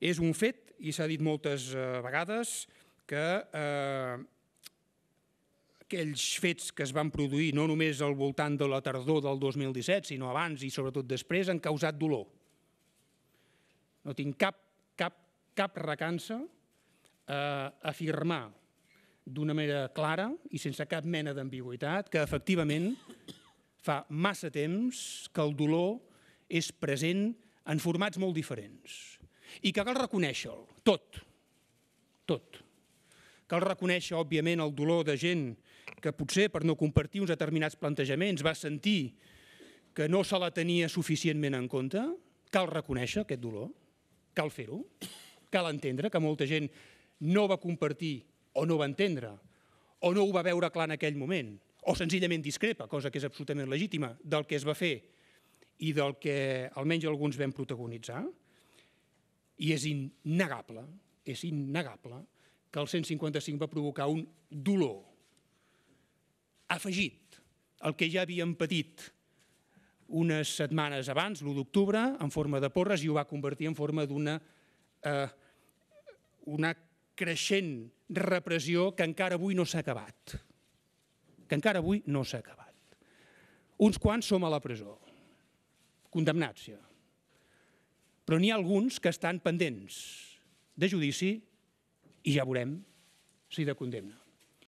És un fet, i s'ha dit moltes eh, vegades, que eh, aquells fets que es van produir no només al voltant de la tardor del 2017, sinó abans i sobretot després, han causat dolor. No tinc cap, cap, cap recança a eh, afirmar d'una manera clara i sense cap mena d'ambigüitat que efectivament fa massa temps que el dolor és present en formats molt diferents i que cal reconèixer-lo, tot, tot. Cal reconèixer, òbviament, el dolor de gent que potser per no compartir uns determinats plantejaments va sentir que no se la tenia suficientment en compte. Cal reconèixer aquest dolor, cal fer-ho, cal entendre que molta gent no va compartir o no va entendre o no ho va veure clar en aquell moment o senzillament discrepa, cosa que és absolutament legítima, del que es va fer i del que almenys alguns vam protagonitzar i és innegable, és innegable que el 155 va provocar un dolor afegit al que ja havíem patit unes setmanes abans, l'1 d'octubre, en forma de porres, i ho va convertir en forma d'una eh, una creixent repressió que encara avui no s'ha acabat. Que encara avui no s'ha acabat. Uns quants som a la presó, condemnats ja, però n'hi ha alguns que estan pendents de judici i ja veurem si de condemna.